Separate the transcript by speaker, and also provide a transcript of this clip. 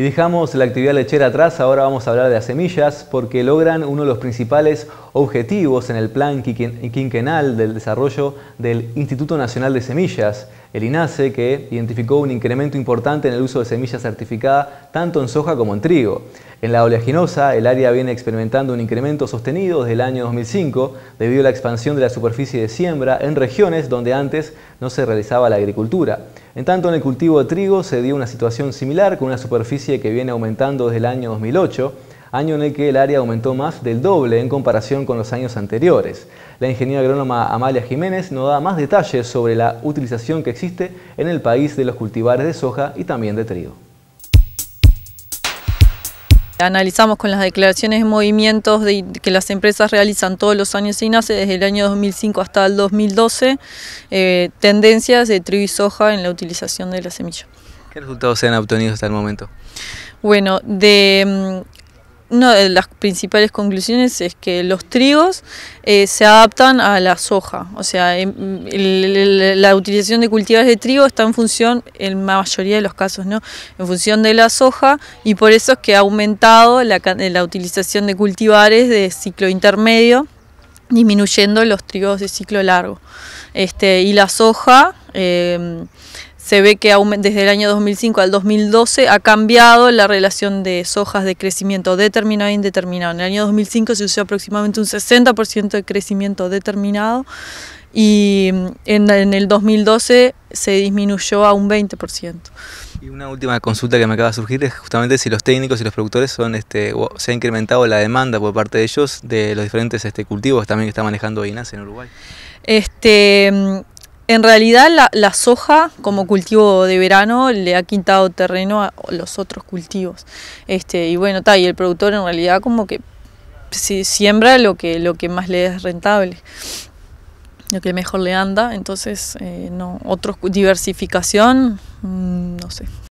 Speaker 1: Y dejamos la actividad lechera atrás, ahora vamos a hablar de las semillas porque logran uno de los principales objetivos en el plan quinquenal del desarrollo del Instituto Nacional de Semillas, el INASE, que identificó un incremento importante en el uso de semillas certificadas tanto en soja como en trigo. En la oleaginosa, el área viene experimentando un incremento sostenido desde el año 2005 debido a la expansión de la superficie de siembra en regiones donde antes no se realizaba la agricultura. En tanto, en el cultivo de trigo se dio una situación similar con una superficie que viene aumentando desde el año 2008 año en el que el área aumentó más del doble en comparación con los años anteriores. La ingeniera agrónoma Amalia Jiménez nos da más detalles sobre la utilización que existe en el país de los cultivares de soja y también de trigo.
Speaker 2: Analizamos con las declaraciones de movimientos que las empresas realizan todos los años y nace desde el año 2005 hasta el 2012, eh, tendencias de trigo y soja en la utilización de la semilla.
Speaker 1: ¿Qué resultados se han obtenido hasta el momento?
Speaker 2: Bueno, de una de las principales conclusiones es que los trigos eh, se adaptan a la soja, o sea, em, la utilización de cultivares de trigo está en función, en la mayoría de los casos, ¿no? en función de la soja y por eso es que ha aumentado la, eh, utilización de cultivares de ciclo intermedio disminuyendo los trigos de ciclo largo. Este, y la soja em, se ve que desde el año 2005 al 2012 ha cambiado la relación de sojas de crecimiento determinado e indeterminado. En el año 2005 se usó aproximadamente un 60% de crecimiento determinado y mm, en, el 2012 se disminuyó a un 20%.
Speaker 1: Y una última consulta que me acaba de surgir es justamente si los técnicos y los productores son, este, se ha incrementado la demanda por parte de ellos de los diferentes este, cultivos también que está manejando INAS en Uruguay.
Speaker 2: Este, mm, en realidad la, soja como cultivo de verano le ha quitado terreno a los otros cultivos. Este, y bueno, tal y el productor en realidad como que si, siembra lo que, lo que más le es rentable, lo que mejor le anda. Entonces, eh, no, otros, diversificación, mm, no sé.